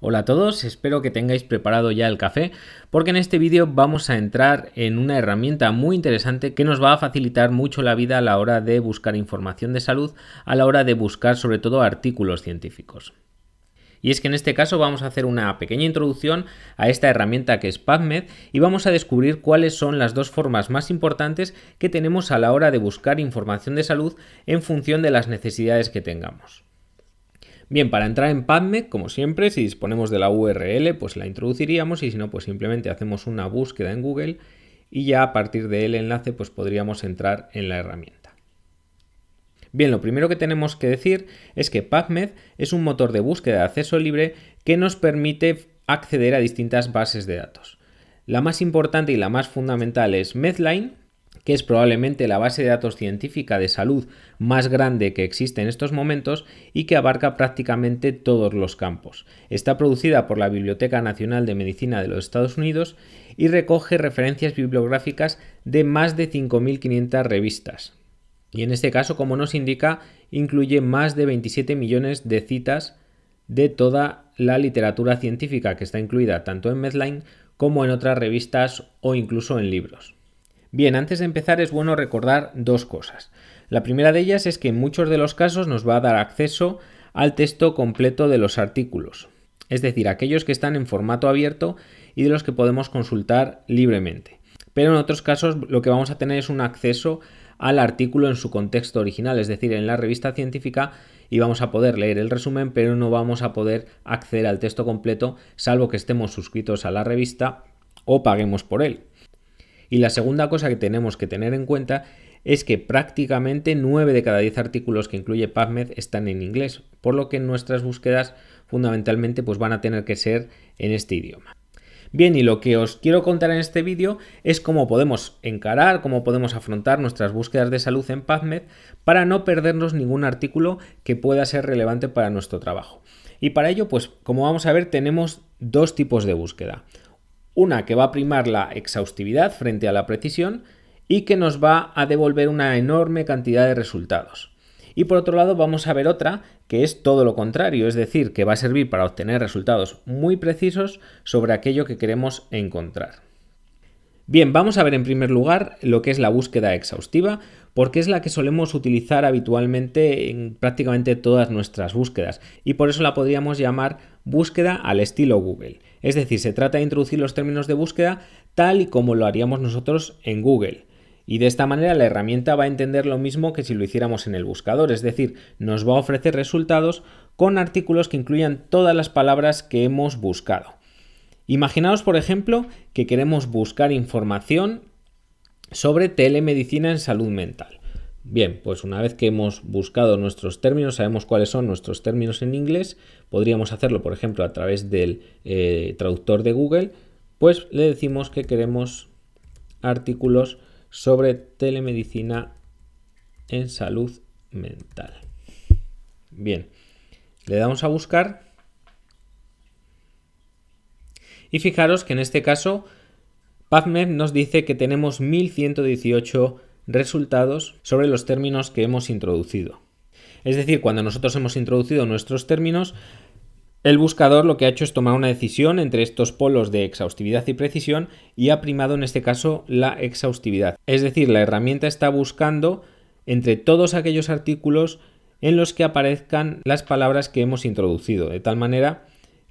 Hola a todos, espero que tengáis preparado ya el café porque en este vídeo vamos a entrar en una herramienta muy interesante que nos va a facilitar mucho la vida a la hora de buscar información de salud, a la hora de buscar sobre todo artículos científicos. Y es que en este caso vamos a hacer una pequeña introducción a esta herramienta que es PubMed y vamos a descubrir cuáles son las dos formas más importantes que tenemos a la hora de buscar información de salud en función de las necesidades que tengamos. Bien, para entrar en PubMed, como siempre, si disponemos de la URL, pues la introduciríamos y si no, pues simplemente hacemos una búsqueda en Google y ya a partir del enlace pues podríamos entrar en la herramienta. Bien, lo primero que tenemos que decir es que PubMed es un motor de búsqueda de acceso libre que nos permite acceder a distintas bases de datos. La más importante y la más fundamental es Medline, que es probablemente la base de datos científica de salud más grande que existe en estos momentos y que abarca prácticamente todos los campos. Está producida por la Biblioteca Nacional de Medicina de los Estados Unidos y recoge referencias bibliográficas de más de 5.500 revistas. Y en este caso, como nos indica, incluye más de 27 millones de citas de toda la literatura científica que está incluida tanto en Medline como en otras revistas o incluso en libros. Bien, antes de empezar es bueno recordar dos cosas. La primera de ellas es que en muchos de los casos nos va a dar acceso al texto completo de los artículos, es decir, aquellos que están en formato abierto y de los que podemos consultar libremente. Pero en otros casos lo que vamos a tener es un acceso al artículo en su contexto original, es decir, en la revista científica y vamos a poder leer el resumen, pero no vamos a poder acceder al texto completo, salvo que estemos suscritos a la revista o paguemos por él. Y la segunda cosa que tenemos que tener en cuenta es que prácticamente 9 de cada 10 artículos que incluye PubMed están en inglés, por lo que nuestras búsquedas fundamentalmente pues van a tener que ser en este idioma. Bien, y lo que os quiero contar en este vídeo es cómo podemos encarar, cómo podemos afrontar nuestras búsquedas de salud en PubMed para no perdernos ningún artículo que pueda ser relevante para nuestro trabajo. Y para ello, pues como vamos a ver, tenemos dos tipos de búsqueda una que va a primar la exhaustividad frente a la precisión y que nos va a devolver una enorme cantidad de resultados. Y por otro lado vamos a ver otra que es todo lo contrario, es decir, que va a servir para obtener resultados muy precisos sobre aquello que queremos encontrar. Bien, vamos a ver en primer lugar lo que es la búsqueda exhaustiva, porque es la que solemos utilizar habitualmente en prácticamente todas nuestras búsquedas y por eso la podríamos llamar búsqueda al estilo Google. Es decir, se trata de introducir los términos de búsqueda tal y como lo haríamos nosotros en Google. Y de esta manera la herramienta va a entender lo mismo que si lo hiciéramos en el buscador, es decir, nos va a ofrecer resultados con artículos que incluyan todas las palabras que hemos buscado. Imaginaos, por ejemplo, que queremos buscar información sobre telemedicina en salud mental. Bien, pues una vez que hemos buscado nuestros términos, sabemos cuáles son nuestros términos en inglés, podríamos hacerlo, por ejemplo, a través del eh, traductor de Google, pues le decimos que queremos artículos sobre telemedicina en salud mental. Bien, le damos a buscar y fijaros que en este caso PubMed nos dice que tenemos 1118 resultados sobre los términos que hemos introducido. Es decir, cuando nosotros hemos introducido nuestros términos, el buscador lo que ha hecho es tomar una decisión entre estos polos de exhaustividad y precisión y ha primado en este caso la exhaustividad. Es decir, la herramienta está buscando entre todos aquellos artículos en los que aparezcan las palabras que hemos introducido, de tal manera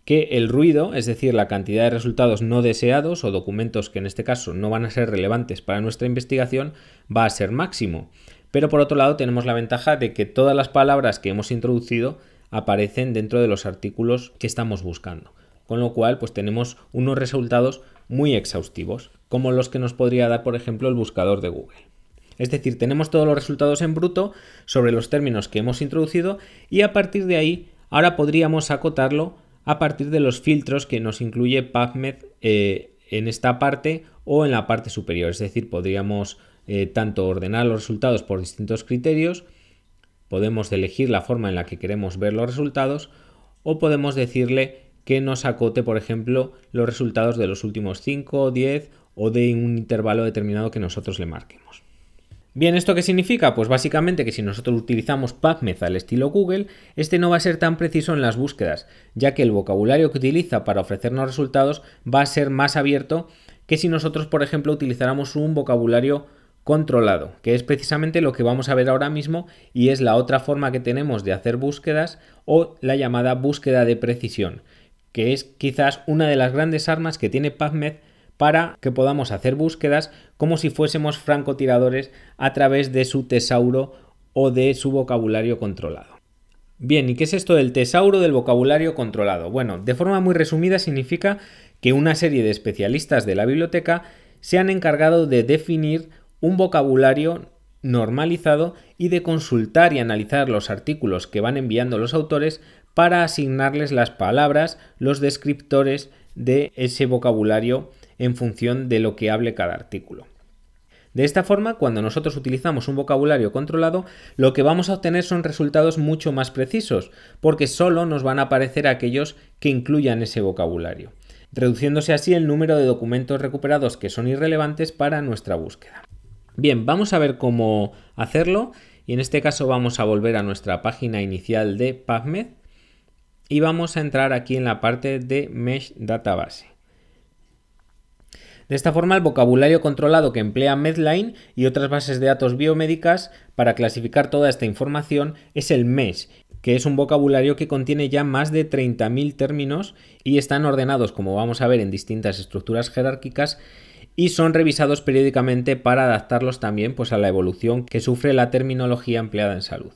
que el ruido, es decir, la cantidad de resultados no deseados o documentos que en este caso no van a ser relevantes para nuestra investigación, va a ser máximo. Pero por otro lado tenemos la ventaja de que todas las palabras que hemos introducido aparecen dentro de los artículos que estamos buscando. Con lo cual, pues tenemos unos resultados muy exhaustivos, como los que nos podría dar, por ejemplo, el buscador de Google. Es decir, tenemos todos los resultados en bruto sobre los términos que hemos introducido y a partir de ahí ahora podríamos acotarlo a partir de los filtros que nos incluye PubMed eh, en esta parte o en la parte superior. Es decir, podríamos eh, tanto ordenar los resultados por distintos criterios, podemos elegir la forma en la que queremos ver los resultados o podemos decirle que nos acote, por ejemplo, los resultados de los últimos 5, 10 o de un intervalo determinado que nosotros le marquemos. Bien, ¿esto qué significa? Pues básicamente que si nosotros utilizamos PubMed al estilo Google, este no va a ser tan preciso en las búsquedas, ya que el vocabulario que utiliza para ofrecernos resultados va a ser más abierto que si nosotros, por ejemplo, utilizáramos un vocabulario controlado, que es precisamente lo que vamos a ver ahora mismo y es la otra forma que tenemos de hacer búsquedas o la llamada búsqueda de precisión, que es quizás una de las grandes armas que tiene PubMed para que podamos hacer búsquedas como si fuésemos francotiradores a través de su tesauro o de su vocabulario controlado. Bien, ¿y qué es esto del tesauro del vocabulario controlado? Bueno, de forma muy resumida significa que una serie de especialistas de la biblioteca se han encargado de definir un vocabulario normalizado y de consultar y analizar los artículos que van enviando los autores para asignarles las palabras, los descriptores de ese vocabulario en función de lo que hable cada artículo. De esta forma, cuando nosotros utilizamos un vocabulario controlado, lo que vamos a obtener son resultados mucho más precisos, porque solo nos van a aparecer aquellos que incluyan ese vocabulario, reduciéndose así el número de documentos recuperados que son irrelevantes para nuestra búsqueda. Bien, vamos a ver cómo hacerlo y en este caso vamos a volver a nuestra página inicial de PubMed y vamos a entrar aquí en la parte de Mesh Database. De esta forma, el vocabulario controlado que emplea Medline y otras bases de datos biomédicas para clasificar toda esta información es el MESH, que es un vocabulario que contiene ya más de 30.000 términos y están ordenados, como vamos a ver, en distintas estructuras jerárquicas y son revisados periódicamente para adaptarlos también pues, a la evolución que sufre la terminología empleada en salud.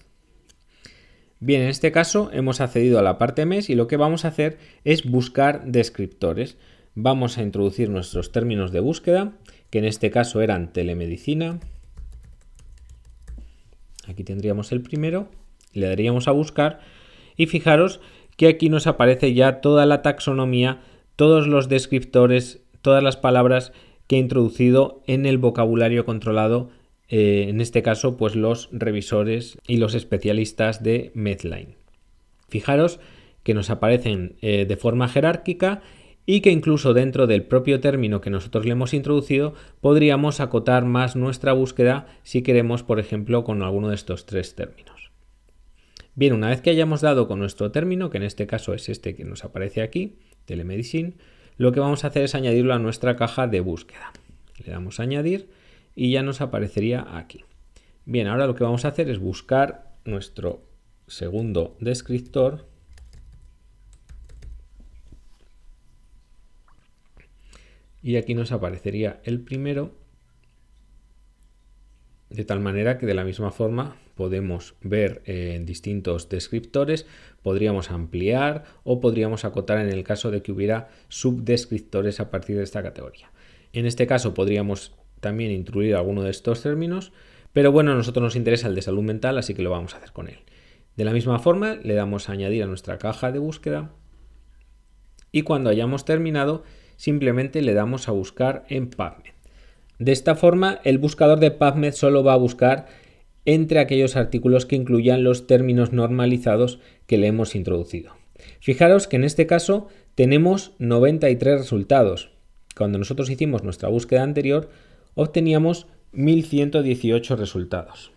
Bien, en este caso hemos accedido a la parte MESH y lo que vamos a hacer es buscar descriptores vamos a introducir nuestros términos de búsqueda, que en este caso eran telemedicina. Aquí tendríamos el primero, le daríamos a buscar y fijaros que aquí nos aparece ya toda la taxonomía, todos los descriptores, todas las palabras que he introducido en el vocabulario controlado, eh, en este caso pues los revisores y los especialistas de Medline. Fijaros que nos aparecen eh, de forma jerárquica y que incluso dentro del propio término que nosotros le hemos introducido podríamos acotar más nuestra búsqueda si queremos, por ejemplo, con alguno de estos tres términos. Bien, una vez que hayamos dado con nuestro término, que en este caso es este que nos aparece aquí, telemedicine, lo que vamos a hacer es añadirlo a nuestra caja de búsqueda. Le damos a añadir y ya nos aparecería aquí. Bien, ahora lo que vamos a hacer es buscar nuestro segundo descriptor y aquí nos aparecería el primero de tal manera que de la misma forma podemos ver eh, en distintos descriptores, podríamos ampliar o podríamos acotar en el caso de que hubiera subdescriptores a partir de esta categoría. En este caso podríamos también incluir alguno de estos términos, pero bueno, a nosotros nos interesa el de salud mental, así que lo vamos a hacer con él. De la misma forma, le damos a añadir a nuestra caja de búsqueda y cuando hayamos terminado, simplemente le damos a buscar en PubMed. De esta forma, el buscador de PubMed solo va a buscar entre aquellos artículos que incluyan los términos normalizados que le hemos introducido. Fijaros que en este caso tenemos 93 resultados. Cuando nosotros hicimos nuestra búsqueda anterior, obteníamos 1118 resultados.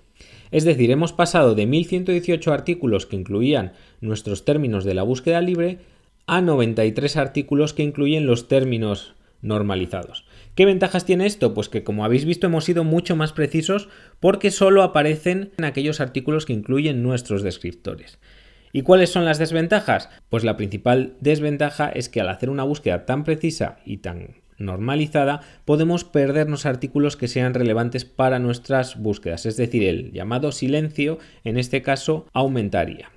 Es decir, hemos pasado de 1118 artículos que incluían nuestros términos de la búsqueda libre a 93 artículos que incluyen los términos normalizados. ¿Qué ventajas tiene esto? Pues que como habéis visto hemos sido mucho más precisos porque solo aparecen en aquellos artículos que incluyen nuestros descriptores. ¿Y cuáles son las desventajas? Pues la principal desventaja es que al hacer una búsqueda tan precisa y tan normalizada, podemos perdernos artículos que sean relevantes para nuestras búsquedas, es decir, el llamado silencio en este caso aumentaría.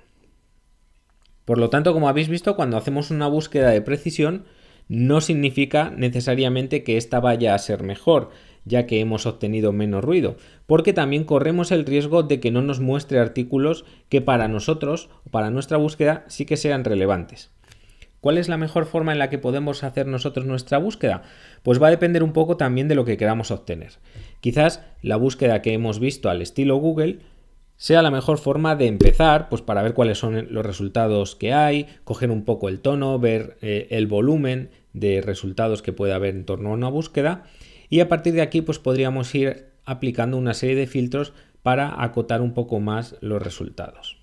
Por lo tanto, como habéis visto, cuando hacemos una búsqueda de precisión, no significa necesariamente que esta vaya a ser mejor, ya que hemos obtenido menos ruido, porque también corremos el riesgo de que no nos muestre artículos que para nosotros o para nuestra búsqueda sí que sean relevantes. ¿Cuál es la mejor forma en la que podemos hacer nosotros nuestra búsqueda? Pues va a depender un poco también de lo que queramos obtener. Quizás la búsqueda que hemos visto al estilo Google sea la mejor forma de empezar, pues para ver cuáles son los resultados que hay, coger un poco el tono, ver eh, el volumen de resultados que puede haber en torno a una búsqueda y a partir de aquí pues podríamos ir aplicando una serie de filtros para acotar un poco más los resultados.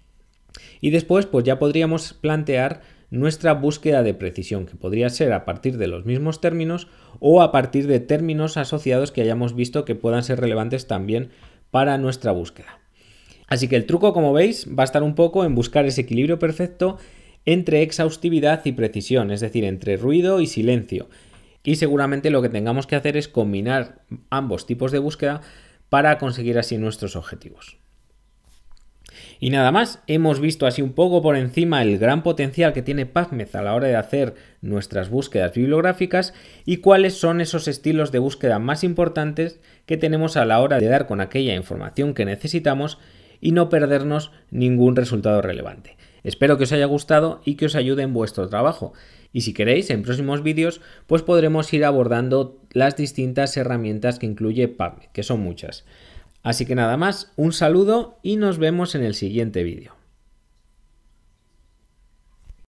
Y después pues ya podríamos plantear nuestra búsqueda de precisión, que podría ser a partir de los mismos términos o a partir de términos asociados que hayamos visto que puedan ser relevantes también para nuestra búsqueda. Así que el truco, como veis, va a estar un poco en buscar ese equilibrio perfecto entre exhaustividad y precisión, es decir, entre ruido y silencio. Y seguramente lo que tengamos que hacer es combinar ambos tipos de búsqueda para conseguir así nuestros objetivos. Y nada más, hemos visto así un poco por encima el gran potencial que tiene PubMed a la hora de hacer nuestras búsquedas bibliográficas y cuáles son esos estilos de búsqueda más importantes que tenemos a la hora de dar con aquella información que necesitamos y no perdernos ningún resultado relevante. Espero que os haya gustado y que os ayude en vuestro trabajo. Y si queréis, en próximos vídeos, pues podremos ir abordando las distintas herramientas que incluye PubMed, que son muchas. Así que nada más, un saludo y nos vemos en el siguiente vídeo.